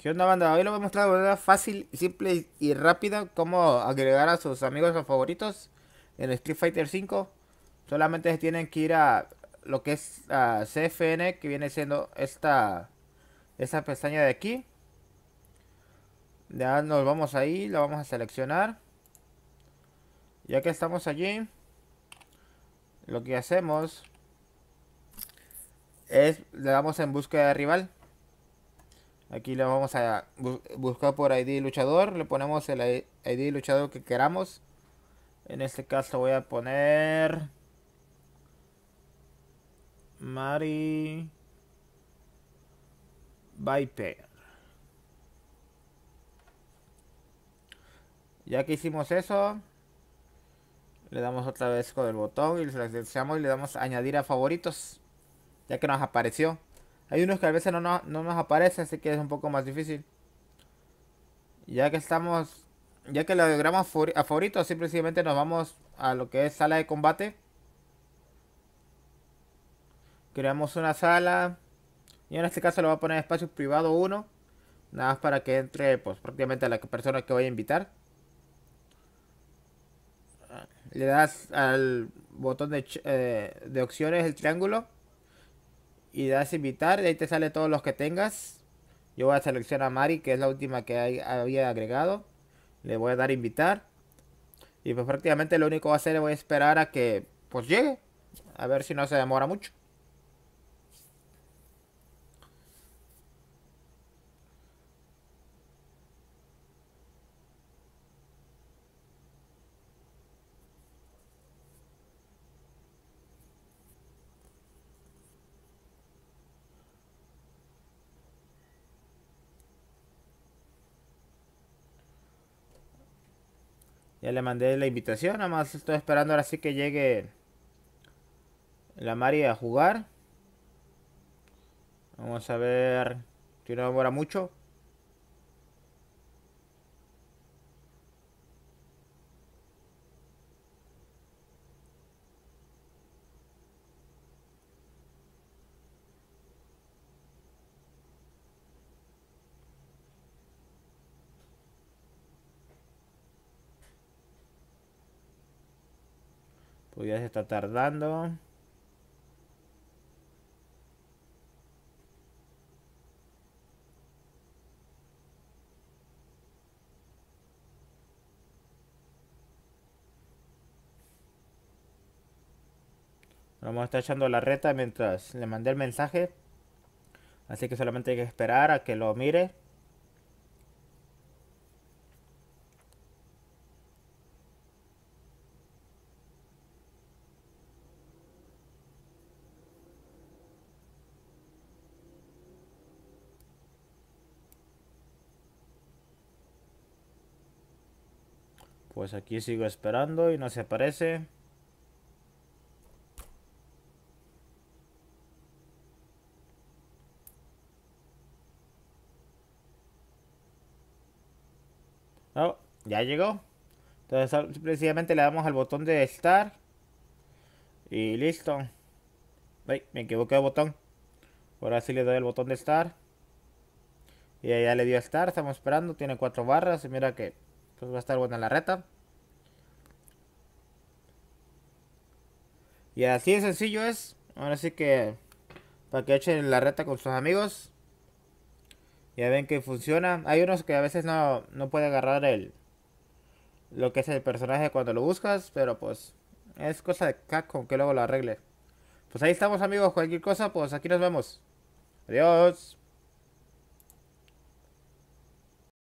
¿Qué onda, banda? Hoy les voy a mostrar de verdad fácil, simple y rápida cómo agregar a sus amigos o favoritos en Street Fighter 5. Solamente tienen que ir a lo que es a CFN, que viene siendo esta, esta pestaña de aquí. Ya nos vamos ahí, lo vamos a seleccionar. Ya que estamos allí, lo que hacemos es le damos en búsqueda de rival. Aquí le vamos a buscar por ID luchador. Le ponemos el ID luchador que queramos. En este caso voy a poner... Mari... Viper. Ya que hicimos eso, le damos otra vez con el botón y le damos añadir a favoritos, ya que nos apareció. Hay unos que a veces no, nos aparecen, así que es un poco más difícil. Ya que estamos, ya que lo logramos a favorito, simplemente nos vamos a lo que es sala de combate. Creamos una sala. Y en este caso le voy a poner espacio privado 1. Nada más para que entre pues prácticamente a la persona que voy a invitar. Le das al botón de eh, opciones el triángulo y das invitar, y ahí te sale todos los que tengas. Yo voy a seleccionar a Mari, que es la última que había agregado. Le voy a dar invitar. Y pues prácticamente lo único que voy a hacer es voy a esperar a que pues llegue. A ver si no se demora mucho. Ya le mandé la invitación, nada más estoy esperando ahora sí que llegue la Mari a jugar. Vamos a ver si no demora mucho. ya se está tardando. Vamos a estar echando la reta mientras le mandé el mensaje. Así que solamente hay que esperar a que lo mire. Pues aquí sigo esperando y no se aparece. ya llegó. Entonces precisamente le damos al botón de estar. Y listo. me equivoqué de botón. Ahora sí le doy el botón de estar. Y ya le dio estar, estamos esperando. Tiene cuatro barras. Y mira que pues va a estar buena la reta. Y así de sencillo es. Ahora sí que para que echen la reta con sus amigos. Ya ven que funciona. Hay unos que a veces no, no puede agarrar el lo que es el personaje cuando lo buscas, pero pues es cosa de caco. que luego lo arregle. Pues ahí estamos amigos, cualquier cosa, pues aquí nos vemos. Adiós.